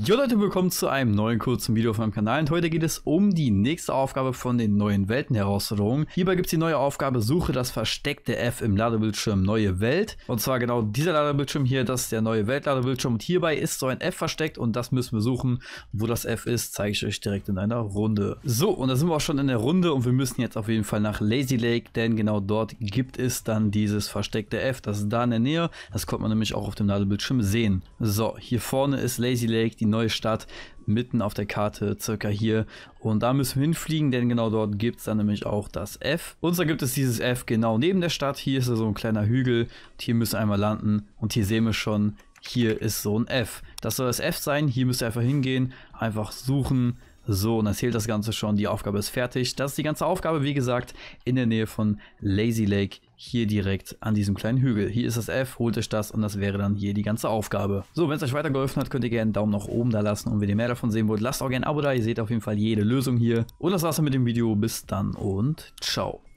Jo Leute, willkommen zu einem neuen kurzen Video auf meinem Kanal und heute geht es um die nächste Aufgabe von den neuen Welten-Herausforderungen. Hierbei gibt es die neue Aufgabe Suche das versteckte F im Ladebildschirm Neue Welt. Und zwar genau dieser Ladebildschirm hier, das ist der neue Welt-Ladebildschirm und hierbei ist so ein F versteckt und das müssen wir suchen. Wo das F ist, zeige ich euch direkt in einer Runde. So, und da sind wir auch schon in der Runde und wir müssen jetzt auf jeden Fall nach Lazy Lake, denn genau dort gibt es dann dieses versteckte F. Das ist da in der Nähe, das konnte man nämlich auch auf dem Ladebildschirm sehen. So, hier vorne ist Lazy Lake, die neue Stadt mitten auf der Karte, circa hier. Und da müssen wir hinfliegen, denn genau dort gibt es dann nämlich auch das F. Und zwar gibt es dieses F genau neben der Stadt. Hier ist so ein kleiner Hügel. Und hier müssen wir einmal landen. Und hier sehen wir schon, hier ist so ein F. Das soll das F sein. Hier müsst ihr einfach hingehen, einfach suchen so, und erzählt das Ganze schon. Die Aufgabe ist fertig. Das ist die ganze Aufgabe, wie gesagt, in der Nähe von Lazy Lake, hier direkt an diesem kleinen Hügel. Hier ist das F, holt euch das und das wäre dann hier die ganze Aufgabe. So, wenn es euch weitergeholfen hat, könnt ihr gerne einen Daumen nach oben da lassen. Und wenn ihr mehr davon sehen wollt, lasst auch gerne ein Abo da. Ihr seht auf jeden Fall jede Lösung hier. Und das war's dann mit dem Video. Bis dann und ciao.